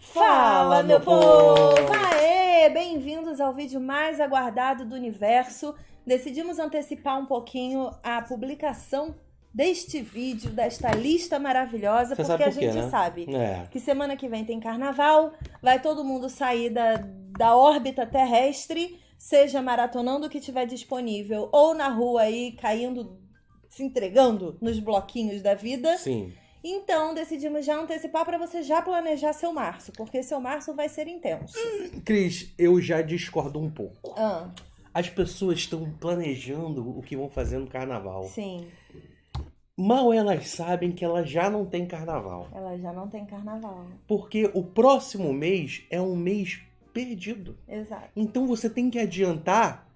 Fala, meu povo! Aê! Bem-vindos ao vídeo mais aguardado do universo. Decidimos antecipar um pouquinho a publicação deste vídeo, desta lista maravilhosa, Você porque por quê, a gente né? sabe é. que semana que vem tem carnaval, vai todo mundo sair da, da órbita terrestre, seja maratonando o que tiver disponível ou na rua aí caindo se entregando nos bloquinhos da vida. Sim. Então, decidimos já antecipar para você já planejar seu março, porque seu março vai ser intenso. Hum, Cris, eu já discordo um pouco. Ah. As pessoas estão planejando o que vão fazer no carnaval. Sim. Mal elas sabem que ela já não tem carnaval. Ela já não tem carnaval. Porque o próximo mês é um mês perdido. Exato. Então você tem que adiantar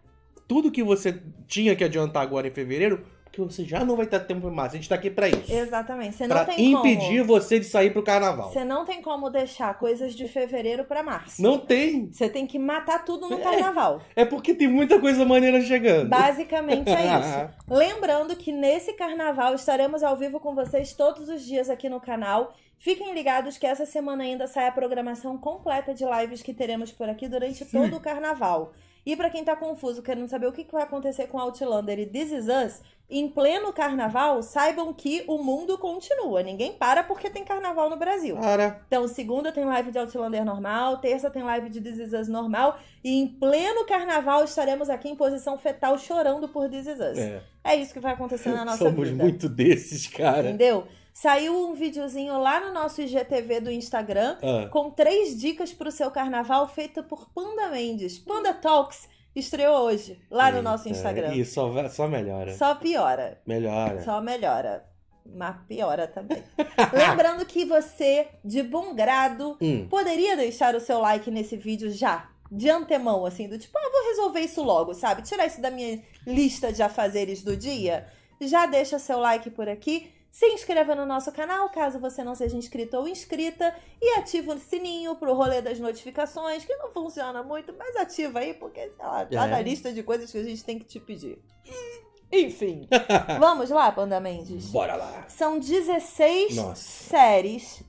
tudo que você tinha que adiantar agora em fevereiro porque você já não vai ter tempo mais. A gente tá aqui pra isso. Exatamente. Você não pra tem impedir como... você de sair pro carnaval. Você não tem como deixar coisas de fevereiro pra março. Não tem. Você tem que matar tudo no é. carnaval. É, é porque tem muita coisa maneira chegando. Basicamente é isso. Lembrando que nesse carnaval estaremos ao vivo com vocês todos os dias aqui no canal. Fiquem ligados que essa semana ainda sai a programação completa de lives que teremos por aqui durante Sim. todo o carnaval. E para quem tá confuso, querendo saber o que, que vai acontecer com Outlander e This Is Us, em pleno carnaval, saibam que o mundo continua. Ninguém para porque tem carnaval no Brasil. Para. Então, segunda tem live de Outlander normal, terça tem live de This Is Us normal. E em pleno carnaval estaremos aqui em posição fetal chorando por This Is Us. É, é isso que vai acontecer na nossa Somos vida. Somos muito desses, cara. Entendeu? Saiu um videozinho lá no nosso IGTV do Instagram ah. com três dicas para o seu carnaval feita por Panda Mendes. Panda Talks estreou hoje, lá Eita, no nosso Instagram. E só, só melhora. Só piora. Melhora. Só melhora. Mas piora também. Lembrando que você, de bom grado, hum. poderia deixar o seu like nesse vídeo já. De antemão, assim, do tipo, ah, vou resolver isso logo, sabe? Tirar isso da minha lista de afazeres do dia. Já deixa seu like por aqui. Se inscreva no nosso canal, caso você não seja inscrito ou inscrita, e ativa o sininho pro rolê das notificações, que não funciona muito, mas ativa aí, porque, sei lá, tá é. na lista de coisas que a gente tem que te pedir. Enfim, vamos lá, Panda Mendes? Bora lá. São 16 Nossa. séries.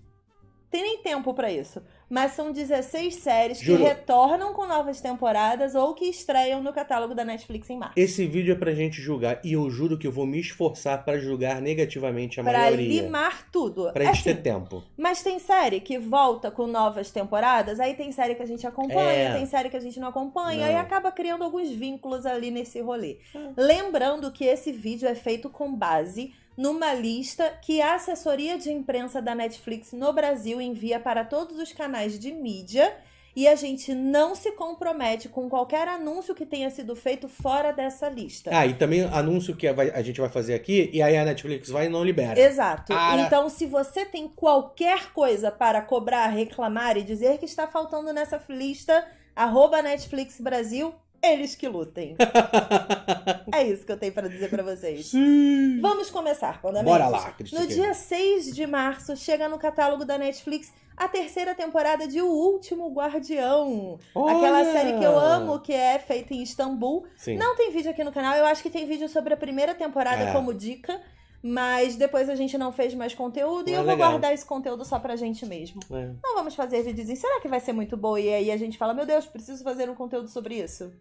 Tem nem tempo para isso mas são 16 séries Juro. que retornam com novas temporadas ou que estreiam no catálogo da Netflix em março. Esse vídeo é pra gente julgar e eu juro que eu vou me esforçar para julgar negativamente a pra maioria. Pra limar tudo. Pra gente é assim, ter tempo. Mas tem série que volta com novas temporadas, aí tem série que a gente acompanha, é. tem série que a gente não acompanha, não. e acaba criando alguns vínculos ali nesse rolê. Hum. Lembrando que esse vídeo é feito com base numa lista que a assessoria de imprensa da Netflix no Brasil envia para todos os canais de mídia e a gente não se compromete com qualquer anúncio que tenha sido feito fora dessa lista. Ah, e também anúncio que a gente vai fazer aqui e aí a Netflix vai e não libera. Exato. então, se você tem qualquer coisa para cobrar, reclamar e dizer que está faltando nessa lista, arroba Netflix Brasil, eles que lutem. é isso que eu tenho para dizer para vocês. Sim. Vamos começar, Pandamente. É Bora lá, Cristina. No dia 6 de março, chega no catálogo da Netflix a terceira temporada de O Último Guardião. Olha! Aquela série que eu amo, que é feita em Istambul. Sim. Não tem vídeo aqui no canal, eu acho que tem vídeo sobre a primeira temporada é. como dica. Mas depois a gente não fez mais conteúdo e é eu vou guardar esse conteúdo só pra gente mesmo. É. Não vamos fazer vídeos em. Será que vai ser muito boa? E aí a gente fala: Meu Deus, preciso fazer um conteúdo sobre isso.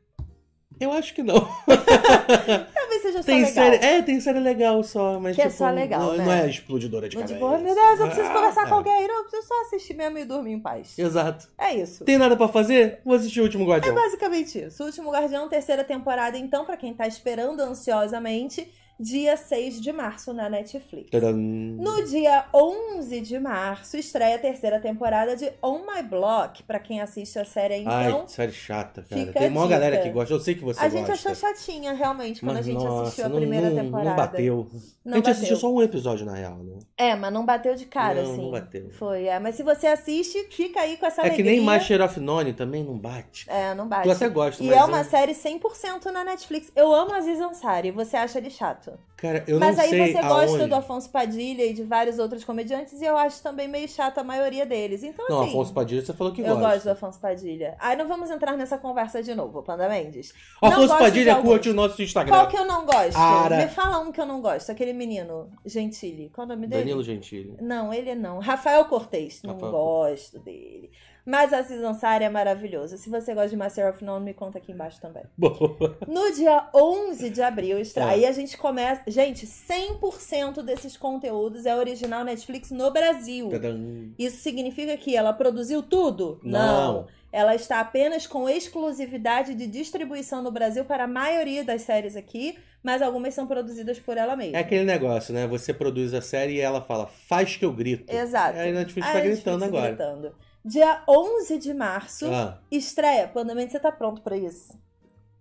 Eu acho que não. Talvez seja só tem legal. Série, é, tem série legal só, mas. Que é tipo, é só legal. Não, é, né? não é explodidora de tipo, cabeça. Tipo, meu Deus, eu preciso ah, conversar é. com alguém. Não, eu preciso só assistir mesmo e dormir em paz. Exato. É isso. Tem nada pra fazer? Vou assistir o Último Guardião. É basicamente isso. O Último Guardião, terceira temporada, então, pra quem tá esperando ansiosamente dia 6 de março na Netflix. Tcharam. No dia 11 de março, estreia a terceira temporada de On My Block. Pra quem assiste a série, então. Ai, série chata, cara. Tem uma galera que gosta. Eu sei que você gosta. A gente achou chatinha, realmente, quando mas, a gente nossa, assistiu a não, primeira não, temporada. Não bateu. Não a gente bateu. assistiu só um episódio, na real, né? É, mas não bateu de cara, não, assim. Não bateu. Foi, é. Mas se você assiste, fica aí com essa é alegria. É que nem Master of None também não bate. É, não bate. Tu até gosta, E é uma eu... série 100% na Netflix. Eu amo Aziz Ansari. Você acha ele chato chato. Cara, eu Mas não sei Mas aí você aonde... gosta do Afonso Padilha e de vários outros comediantes e eu acho também meio chato a maioria deles. Então, não, assim... Afonso Padilha você falou que eu gosta. Eu gosto do Afonso Padilha. Aí não vamos entrar nessa conversa de novo, Panda Mendes. Afonso Padilha curte o nosso Instagram. Qual que eu não gosto? Ara... Me fala um que eu não gosto. Aquele menino, Gentili. Qual é o nome dele? Danilo Gentili. Não, ele não. Rafael Cortez. Rafael... Não gosto dele. Mas a Ansari é maravilhosa. Se você gosta de Master of None, me conta aqui embaixo também. Boa. No dia 11 de abril, extra... é. aí a gente começa... Gente, 100% desses conteúdos é original Netflix no Brasil. Tadam. Isso significa que ela produziu tudo? Não. Não. Ela está apenas com exclusividade de distribuição no Brasil para a maioria das séries aqui, mas algumas são produzidas por ela mesma. É aquele negócio, né? Você produz a série e ela fala, faz que eu grito. Exato. Aí tá a Netflix está gritando agora. Gritando. Dia 11 de março, ah. estreia. Pandemia, você tá pronto para isso?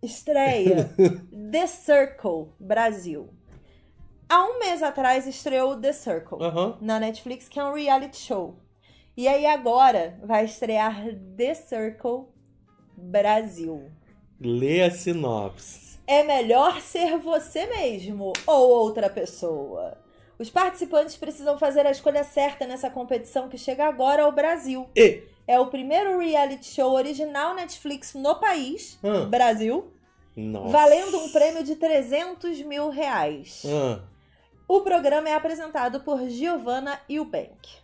Estreia The Circle Brasil. Há um mês atrás estreou The Circle na Netflix, que é um reality show. E aí agora vai estrear The Circle Brasil. Lê a sinopse. É melhor ser você mesmo ou outra pessoa. Os participantes precisam fazer a escolha certa nessa competição que chega agora ao Brasil. E? É o primeiro reality show original Netflix no país, ah. Brasil, Nossa. valendo um prêmio de 300 mil reais. Ah. O programa é apresentado por Giovanna Eubank.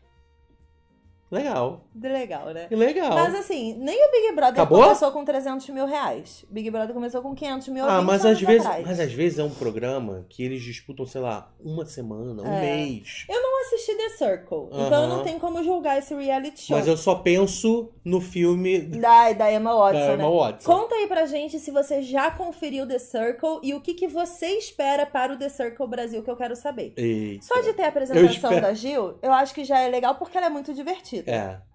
Legal. Legal, né? Legal. Mas assim, nem o Big Brother Acabou? começou com 300 mil reais. Big Brother começou com 500 mil Ah, mas às, vezes, mas às vezes é um programa que eles disputam, sei lá, uma semana, um é. mês. Eu não assisti The Circle, uh -huh. então eu não tenho como julgar esse reality show. Mas eu só penso no filme da, da Emma Watson. Da Emma né? Watson. Conta aí pra gente se você já conferiu The Circle e o que, que você espera para o The Circle Brasil, que eu quero saber. Eita. Só de ter a apresentação espero... da Gil, eu acho que já é legal porque ela é muito divertida. É.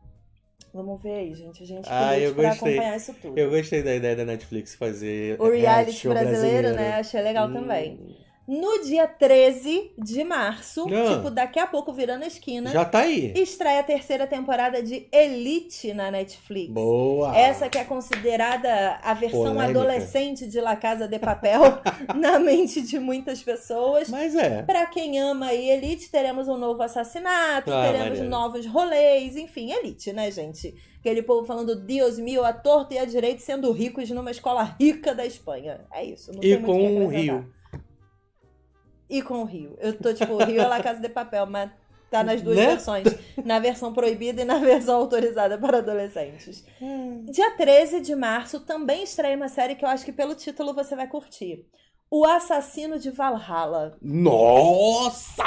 Vamos ver aí, gente. A gente ah, eu gostei. acompanhar isso tudo. Eu gostei da ideia da Netflix fazer o reality, é, é, reality show brasileiro, né? brasileiro, né? Achei legal hum. também. No dia 13 de março, ah. tipo, daqui a pouco virando a esquina. Já tá aí. Estreia a terceira temporada de Elite na Netflix. Boa! Essa que é considerada a versão Polêmica. adolescente de La Casa de Papel na mente de muitas pessoas. Mas é. Pra quem ama aí Elite, teremos um novo assassinato, ah, teremos Maria. novos rolês, enfim, Elite, né, gente? Aquele povo falando Deus mil, a torta e a direita, sendo ricos numa escola rica da Espanha. É isso. Não e tem com o Rio e com o Rio. Eu tô tipo, o Rio é La Casa de Papel, mas tá nas duas né? versões. Na versão proibida e na versão autorizada para adolescentes. Hum. Dia 13 de março também estreia uma série que eu acho que pelo título você vai curtir. O Assassino de Valhalla. Nossa!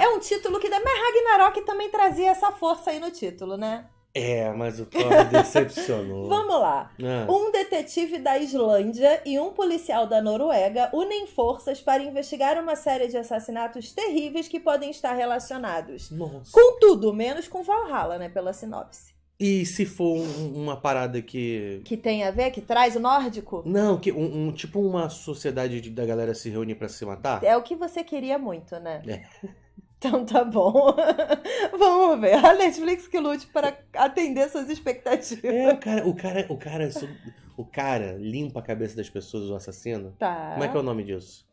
É, é um título que... Mas Ragnarok também trazia essa força aí no título, né? É, mas o Thor decepcionou. Vamos lá. É. Um detetive da Islândia e um policial da Noruega unem forças para investigar uma série de assassinatos terríveis que podem estar relacionados. Nossa. Com tudo, menos com Valhalla, né? Pela sinopse. E se for um, uma parada que. Que tem a ver, que traz o nórdico? Não, que um, um tipo uma sociedade de, da galera se reúne para se matar? É o que você queria muito, né? É. Então tá bom. Vamos ver. A Netflix que lute para atender suas expectativas. É, o cara, o cara, o cara, o cara limpa a cabeça das pessoas, o assassino. Tá. Como é que é o nome disso?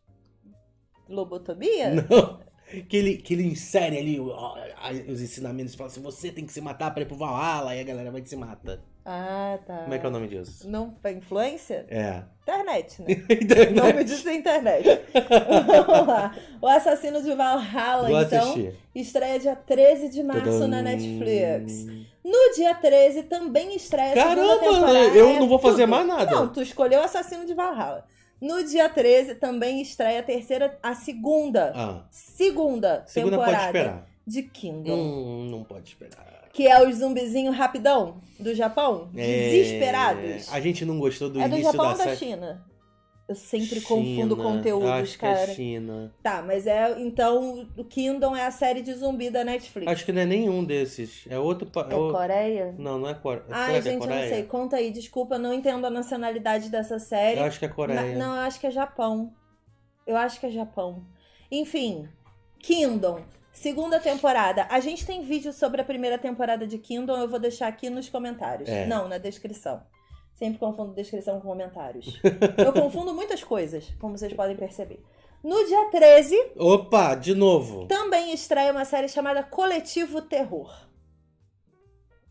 Lobotomia? Não. Que ele, que ele insere ali os ensinamentos e fala assim: você tem que se matar para ir pro Valhalla, e a galera vai e se mata. Ah, tá. Como é que é o nome disso? Não, é influência? É. Internet, né? internet. O nome disso é internet. Vamos lá. O Assassino de Valhalla, Vou então, assistir. estreia dia 13 de março Tudum. na Netflix. No dia 13 também estreia Caramba, temporada. eu não vou é fazer mais nada. Não, tu escolheu o Assassino de Valhalla. No dia 13 também estreia a terceira, a segunda. Ah. Segunda, segunda temporada. Segunda pode esperar de Kingdom. Hum, não pode esperar. Que é o zumbizinho rapidão do Japão. É... Desesperados. A gente não gostou do é início do Japão da ou da China? Eu sempre China, confundo conteúdos, é cara. É China. Tá, mas é. Então, o Kingdom é a série de zumbi da Netflix. Acho que não é nenhum desses. É outro. É, é o... Coreia? Não, não é, é Coreia. Ai, é gente, Coreia? não sei. Conta aí, desculpa, não entendo a nacionalidade dessa série. Eu acho que é Coreia. Na... Não, eu acho que é Japão. Eu acho que é Japão. Enfim, Kingdom. Segunda temporada. A gente tem vídeo sobre a primeira temporada de Kingdom, eu vou deixar aqui nos comentários. É. Não, na descrição. Sempre confundo descrição com comentários. eu confundo muitas coisas, como vocês podem perceber. No dia 13. Opa, de novo. Também estreia uma série chamada Coletivo Terror.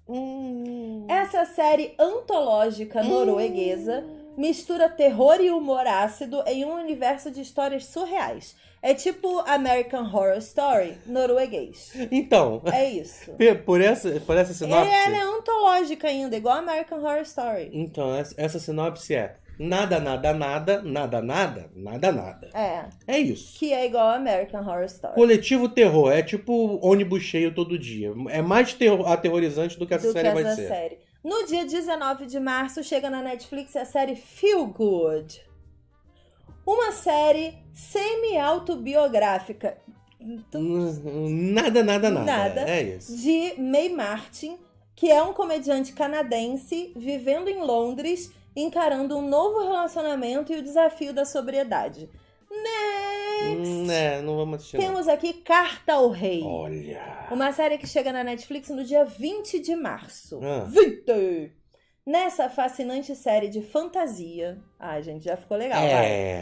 Hum. Essa série antológica hum. norueguesa mistura terror e humor ácido em um universo de histórias surreais. É tipo American Horror Story norueguês. Então. É isso. Por essa, por essa sinopse. É, ela é antológica ainda, igual American Horror Story. Então, essa sinopse é nada, nada, nada, nada, nada, nada, nada. É. É isso. Que é igual American Horror Story. Coletivo terror. É tipo ônibus cheio todo dia. É mais aterrorizante do que essa do série que vai ser. Série. No dia 19 de março chega na Netflix a série Feel Good. Uma série semi-autobiográfica. Então, nada, nada, nada. Nada. É isso. De May Martin, que é um comediante canadense vivendo em Londres, encarando um novo relacionamento e o desafio da sobriedade. Né? Netflix. Hum, né, não vamos assistir. Temos não. aqui Carta ao Rei. Olha. Uma série que chega na Netflix no dia 20 de março. Ah. 20! Nessa fascinante série de fantasia. Ah, gente, já ficou legal. É.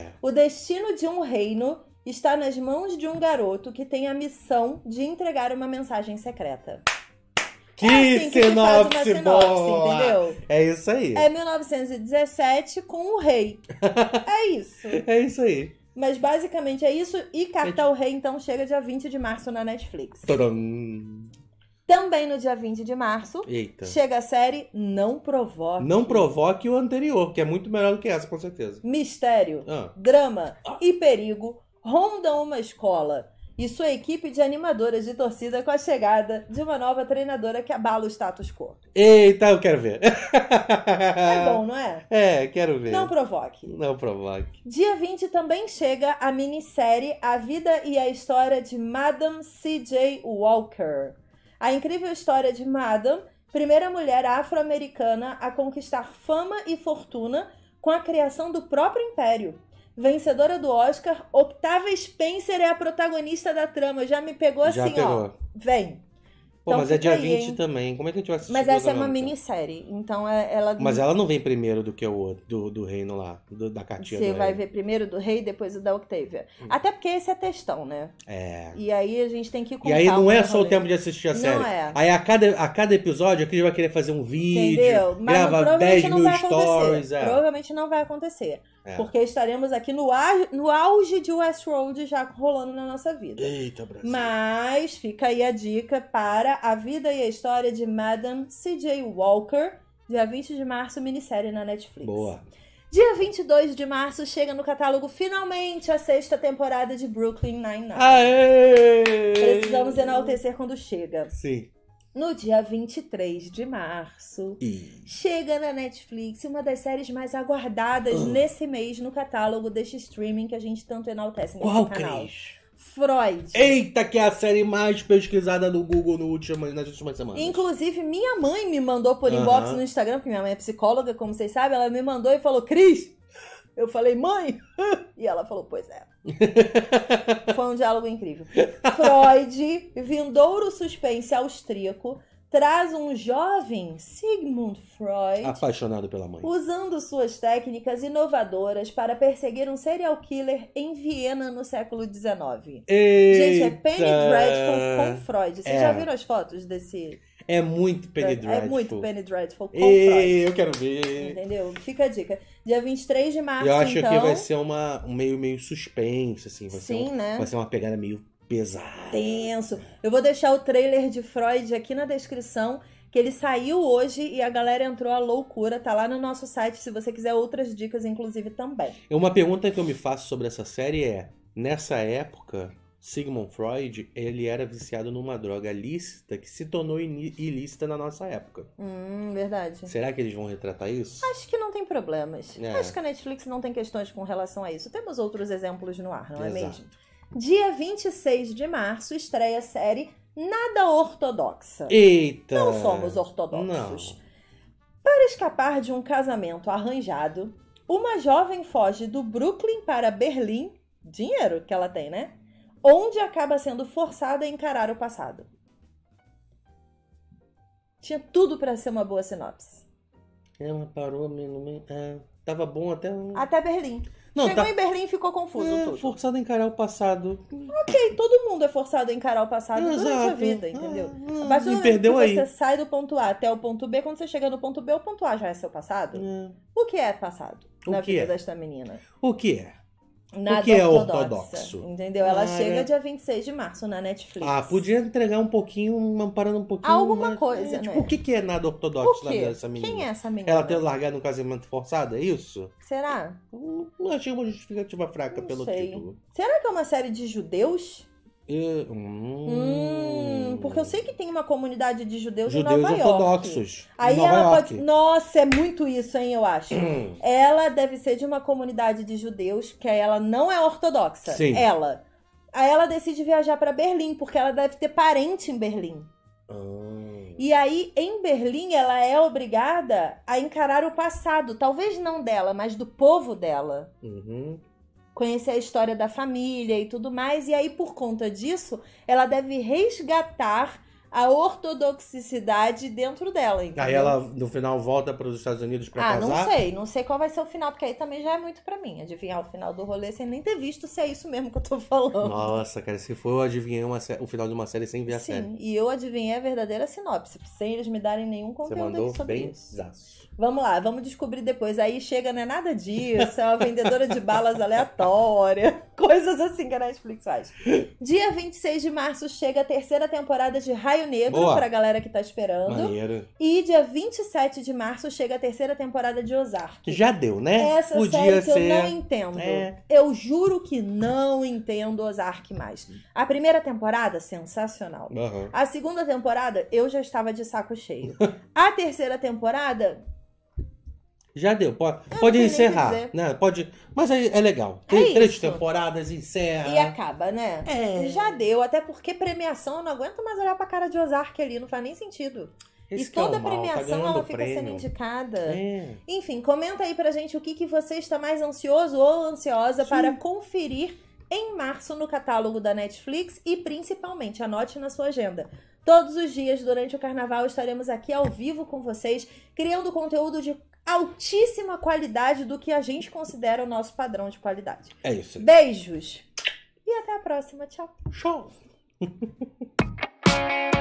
Vai. O destino de um reino está nas mãos de um garoto que tem a missão de entregar uma mensagem secreta. Que, é assim que sinopse, sinopse boa! Entendeu? É isso aí. É 1917 com o rei. é isso. É isso aí. Mas basicamente é isso. E Carta Rei, então, chega dia 20 de março na Netflix. Tcharam. Também no dia 20 de março, Eita. chega a série Não Provoque. Não Provoque o anterior, que é muito melhor do que essa, com certeza. Mistério, ah. drama ah. e perigo rondam uma escola e sua equipe de animadoras de torcida com a chegada de uma nova treinadora que abala o status quo. Eita, eu quero ver. É bom, não é? É, quero ver. Não provoque. Não provoque. Dia 20 também chega a minissérie A Vida e a História de Madame C.J. Walker. A incrível história de Madame, primeira mulher afro-americana a conquistar fama e fortuna com a criação do próprio império vencedora do Oscar. Octavia Spencer é a protagonista da trama. Já me pegou Já assim, pegou. ó. Vem. Pô, então mas é dia aí, 20 hein? também. Como é que a gente vai assistir? Mas essa é uma minissérie. Então é, ela. Mas ela não vem primeiro do que o do, do reino lá, do, da Catia. Você vai ver primeiro do rei, depois o da Octavia. Hum. Até porque esse é textão, né? É. E aí a gente tem que contar. E aí não é só o tempo de assistir a série. Não é. Aí a cada, a cada episódio a gente vai querer fazer um vídeo. Entendeu? Mas grava 10 mil stories. É. Provavelmente não vai acontecer. É. Porque estaremos aqui no, ar, no auge de Westworld já rolando na nossa vida. Eita, Brasil. Mas fica aí a dica para a vida e a história de Madame C.J. Walker, dia 20 de março, minissérie na Netflix. Boa. Dia 22 de março chega no catálogo finalmente a sexta temporada de Brooklyn Nine-Nine. Precisamos enaltecer quando chega. Sim no dia 23 de março, e... chega na Netflix uma das séries mais aguardadas uh. nesse mês no catálogo deste streaming que a gente tanto enaltece nesse Qual, canal. Cris? Freud. Eita, que é a série mais pesquisada no Google no último, nas últimas semanas. Inclusive, minha mãe me mandou por inbox no Instagram, porque minha mãe é psicóloga, como vocês sabem, ela me mandou e falou: Cris, eu falei, mãe! E ela falou, pois é. Foi um diálogo incrível. Freud, vindouro suspense austríaco, traz um jovem Sigmund Freud. Apaixonado pela mãe. Usando suas técnicas inovadoras para perseguir um serial killer em Viena no século XIX. Eita. Gente, é Penny Dreadful com Freud. Vocês é. já viram as fotos desse. É muito é Penny Dreadful. É muito Penny Dreadful. E, eu quero ver. Entendeu? Fica a dica. Dia 23 de março, Eu acho então... que vai ser uma, um meio, meio suspense, assim. Vai Sim, ser um, né? Vai ser uma pegada meio pesada. Tenso. Eu vou deixar o trailer de Freud aqui na descrição que ele saiu hoje e a galera entrou à loucura. Tá lá no nosso site se você quiser outras dicas, inclusive também. É, uma pergunta que eu me faço sobre essa série é: nessa época, Sigmund Freud, ele era viciado numa droga lícita que se tornou ilícita na nossa época. Hum, verdade. Será que eles vão retratar isso? Acho que não tem problemas. É. Acho que a Netflix não tem questões com relação a isso. Temos outros exemplos no ar, não é mesmo? Dia 26 de março estreia a série Nada Ortodoxa. Eita! Não somos ortodoxos. Não. Para escapar de um casamento arranjado, uma jovem foge do Brooklyn para Berlim. Dinheiro que ela tem, né? onde acaba sendo forçada a encarar o passado. Tinha tudo para ser uma boa sinopse. Ela é, parou no meio. É, tava bom até. Até Berlim. Não, Chegou tá... em Berlim e ficou confuso. É, tudo. forçado a encarar o passado. Ok, todo mundo é forçado a encarar o passado Exato. durante a vida, ah, entendeu? Ah, Mas ah, perdeu que aí. você sai do ponto A até o ponto B, quando você chega no ponto B, o ponto A já é seu passado. É. O que é passado o na vida é? desta menina? O que é? nada o que é ortodoxo? Entendeu? Ela ah, chega né? dia 26 de março na Netflix. Ah, podia entregar um pouquinho, amparando um pouquinho. Alguma mas, né? coisa, é, tipo, né? o que, é nada ortodoxo na dessa menina? Quem é essa menina? Ela ter largado um casamento forçado, é isso? Será? Não achei uma justificativa fraca Não pelo sei. título. Será que é uma série de judeus? Hum, hum. porque eu sei que tem uma comunidade de judeus, judeus em Nova ortodoxos, York. Aí Nova ela York. pode. Nossa, é muito isso, hein, eu acho. Hum. Ela deve ser de uma comunidade de judeus, que ela não é ortodoxa. Sim. Ela. Aí ela decide viajar para Berlim, porque ela deve ter parente em Berlim. Ah. E aí, em Berlim, ela é obrigada a encarar o passado, talvez não dela, mas do povo dela. Uhum conhecer a história da família e tudo mais. E aí, por conta disso, ela deve resgatar a ortodoxicidade dentro dela. Entendeu? Aí ela no final volta para os Estados Unidos para ah, casar? Ah, não sei, não sei qual vai ser o final, porque aí também já é muito para mim adivinhar o final do rolê sem nem ter visto se é isso mesmo que eu tô falando. Nossa, cara, se for eu adivinhei uma, o final de uma série sem ver a Sim, série. Sim, e eu adivinhei a verdadeira sinopse, sem eles me darem nenhum conteúdo Você mandou sobre bem isso. Zaço. Vamos lá, vamos descobrir depois. Aí chega, não é nada disso, é uma vendedora de balas aleatória, coisas assim que a Netflix faz. Dia 26 de março chega a terceira temporada de Raio Negro, Boa. pra galera que tá esperando. Maneiro. E dia 27 de março chega a terceira temporada de Ozark. já deu, né? Essa Podia série que ser... eu não entendo. É. Eu juro que não entendo Ozark mais. A primeira temporada, sensacional. Uhum. A segunda temporada, eu já estava de saco cheio. a terceira temporada já deu, pode, pode encerrar. Né? Pode, mas é, é legal. É Tem é três isso. temporadas, encerra. E acaba, né? É. Já deu, até porque premiação eu não aguento mais olhar pra cara de Ozark ali, não faz nem sentido. Esse e é toda é mal, tá premiação tá ela fica prêmio. sendo indicada. É. Enfim, comenta aí pra gente o que, que você está mais ansioso ou ansiosa Sim. para conferir em março no catálogo da Netflix e principalmente anote na sua agenda. Todos os dias durante o carnaval estaremos aqui ao vivo com vocês, criando conteúdo de altíssima qualidade do que a gente considera o nosso padrão de qualidade. É isso. Beijos e até a próxima. Tchau. Show.